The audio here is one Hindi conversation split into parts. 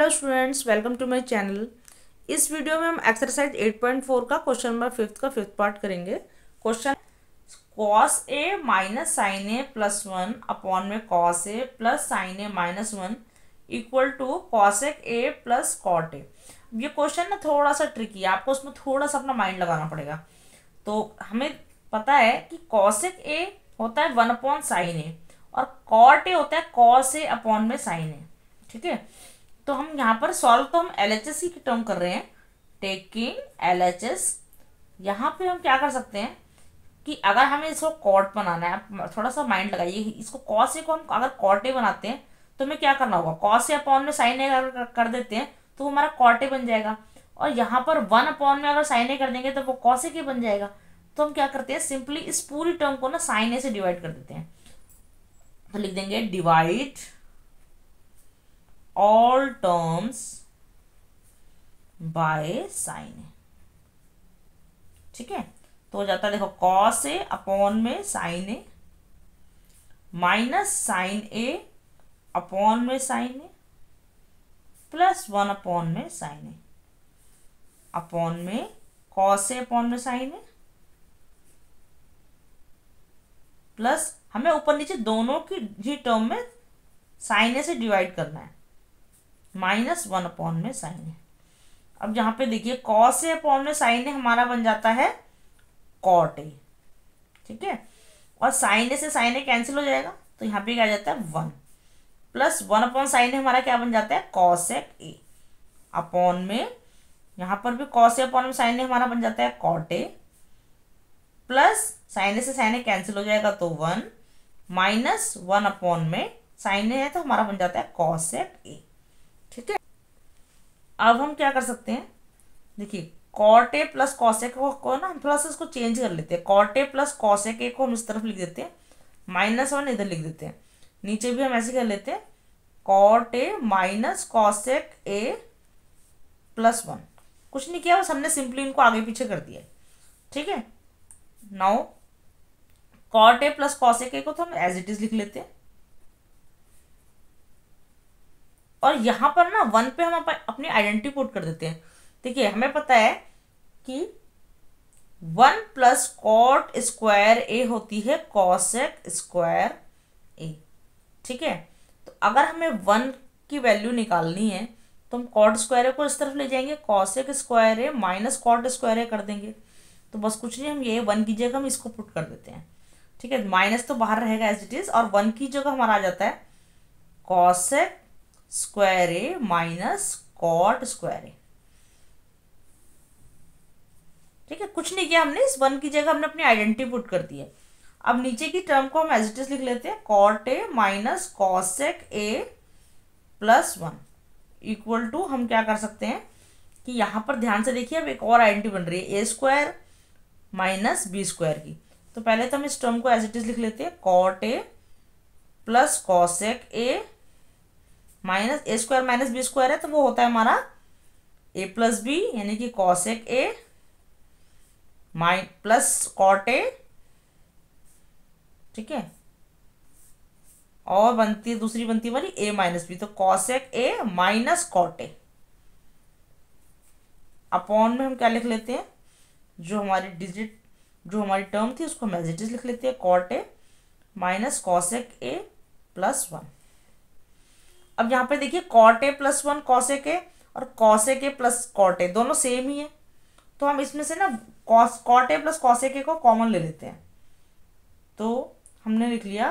hello students welcome to my channel इस वीडियो में हम एक्सरसाइज 8.4 का क्वेश्चन नंबर फिफ्थ का फिफ्थ पार्ट करेंगे question cos A minus sine A plus one upon में cos A plus sine A minus one equal to cosec A plus cot A ये क्वेश्चन ना थोड़ा सा ट्रिकी है आपको उसमें थोड़ा सा अपना माइंड लगाना पड़ेगा तो हमें पता है कि कॉसेक ए होता है वन अपॉन साइन ए और कॉट ए होता है कॉस ए अपॉन में साइन ए ठीक है तो हम यहाँ पर सॉल्व तो हम एल एच एस की टर्म कर रहे हैं टेकिंग एल एच एस यहाँ पर हम क्या कर सकते हैं कि अगर हमें इसको कॉट बनाना है आप थोड़ा सा माइंड लगाइए इसको कॉस ए को हम अगर कॉट ए बनाते हैं तो हमें क्या करना होगा कॉस ए अपॉन में साइन ए अगर कर देते हैं तो हमारा कॉट ए बन जाएगा और यहाँ पर वन अपॉन में अगर साइन ए कर देंगे तो वो कॉस ए के बन जाएगा तो हम क्या करते हैं सिंपली इस पूरी टर्म को ना साइन ए से डिवाइड कर देते हैं तो लिख देंगे divide all terms by sine ठीक है तो हो जाता है देखो कॉस ए अपॉन में sine A minus sine A upon में sine A plus one upon में साइन ए अपॉन में कॉस ए अपॉन में साइन ए प्लस हमें ऊपर नीचे दोनों की जी टर्म में साइन ए से डिवाइड करना है माइनस वन अपॉन में साइन है अब यहां पे देखिए कॉस ए अपॉन में साइन ए हमारा बन जाता है कॉट ए ठीक है और साइन ए से साइन ए कैंसिल हो जाएगा तो यहाँ पे क्या आ जाता है one plus one upon sine A हमारा क्या बन जाता है कॉस ए अपॉन में यहाँ पर भी कॉस ए अपॉन में साइन ए हमारा बन जाता है cot A plus sine A से साइन ए कैंसिल हो जाएगा तो वन माइनस वन अपॉन में साइन ए है तो हमारा बन जाता है कॉसेक ए ठीक है अब हम क्या कर सकते हैं देखिए कॉट ए प्लस कॉसेक को, को ना हम थोड़ा सा इसको चेंज कर लेते हैं cot A plus cosec A को हम इस तरफ लिख देते हैं माइनस वन इधर लिख देते हैं नीचे भी हम ऐसे कर लेते हैं cot A minus cosec A plus one कुछ नहीं किया बस हमने सिंपली इनको आगे पीछे कर दिया ठीक है now cot A plus cosec A को तो हम एज इट इज लिख लेते हैं और यहाँ पर ना वन पे हम अपनी आइडेंटिटी पुट कर देते हैं देखिए हमें पता है कि one plus cot square A होती है कॉसेक स्क्वायर ए ठीक है तो अगर हमें वन की वैल्यू निकालनी है तो हम कॉट स्क्वायर को इस तरफ ले जाएंगे cosec square A minus cot square A कर देंगे तो बस कुछ नहीं हम ये वन की जगह हम इसको पुट कर देते हैं ठीक है माइनस तो बाहर रहेगा एज इट इज़ और वन की जगह हमारा आ जाता है cosec square A minus cot square A ठीक है कुछ नहीं किया हमने इस वन की जगह हमने अपनी आइडेंटिटी पुट कर दी है अब नीचे की टर्म को हम एजिटिस लिख लेते हैं cot A minus cosec A plus one equal to हम क्या कर सकते हैं कि यहाँ पर ध्यान से देखिए अब एक और आइडेंटी बन रही है A square minus B square की तो पहले तो हम इस टर्म को एज इट इज लिख लेते हैं cot A plus cosec A minus A square minus B square है तो वो होता है हमारा ए प्लस बी यानी कि cosec A minus plus cot A ठीक है और बनती है दूसरी बनती है वाली ए माइनस बी तो cosec A minus cot A upon में हम क्या लिख लेते हैं जो हमारी डिजिट जो हमारी टर्म थी उसको हम लिख लेते हैं cot A minus cosec A plus one अब यहाँ पे देखिए कॉटे प्लस वन कौसे ए और कौसे ए प्लस कॉटे दोनों सेम ही है तो हम इसमें से ना कॉस कॉटे प्लस कौसे के को कॉमन ले लेते हैं तो हमने लिख लिया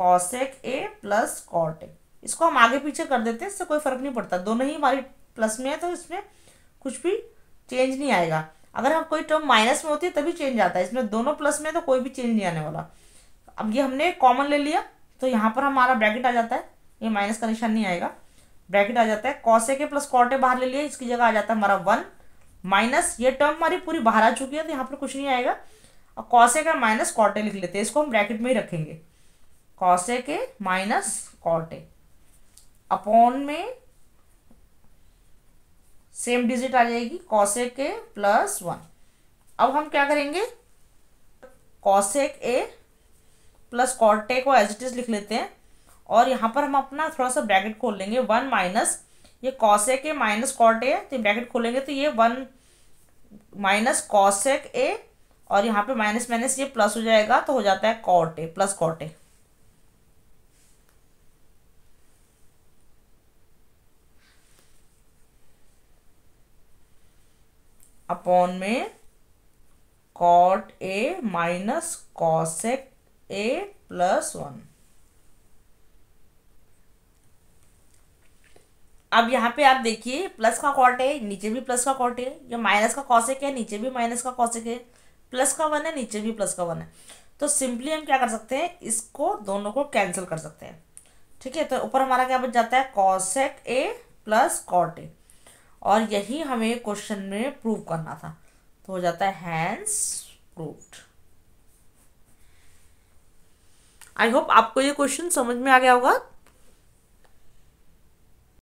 कॉसेक ए प्लस कॉटे इसको हम आगे पीछे कर देते हैं इससे कोई फर्क नहीं पड़ता दोनों ही हमारी प्लस में है तो इसमें कुछ भी चेंज नहीं आएगा अगर हम कोई टर्म माइनस में होती है तभी चेंज आता है इसमें दोनों प्लस में है तो कोई भी चेंज नहीं आने वाला अब ये हमने कॉमन ले लिया तो यहाँ पर हमारा ब्रैकेट आ जाता है ये माइनस का निशान नहीं आएगा ब्रैकेट आ जाता है कौसे के प्लस कॉटे बाहर ले लिया इसकी जगह आ जाता है हमारा वन माइनस ये टर्म हमारी पूरी बाहर आ चुकी है तो यहाँ पर कुछ नहीं आएगा और कौसे का माइनस कॉटे लिख लेते हैं इसको हम ब्रैकेट में ही रखेंगे cosec minus cot A upon में सेम डिजिट आ जाएगी कौसे के प्लस वन अब हम क्या करेंगे कौसेक ए प्लस कॉटे को एज इट इज लिख लेते हैं और यहाँ पर हम अपना थोड़ा सा ब्रैकेट खोल लेंगे वन माइनस ये cosec A minus cot A तो ब्रैकेट खोलेंगे तो ये वन माइनस कॉसेक ए और यहाँ पे माइनस माइनस ये प्लस हो जाएगा तो हो जाता है cot A plus cot A upon में cot A minus cosec A plus one अब यहाँ पे आप देखिए प्लस का कॉट है नीचे भी प्लस का कॉट है या माइनस का कॉसेक है नीचे भी माइनस का कौशिक है प्लस का वन है नीचे भी प्लस का वन है तो सिंपली हम क्या कर सकते हैं इसको दोनों को कैंसिल कर सकते हैं ठीक है तो ऊपर हमारा क्या बच जाता है cosec A plus cot A और यही हमें क्वेश्चन में प्रूव करना था तो हो जाता है हैंड्स प्रूव्ड आई होप आपको ये क्वेश्चन समझ में आ गया होगा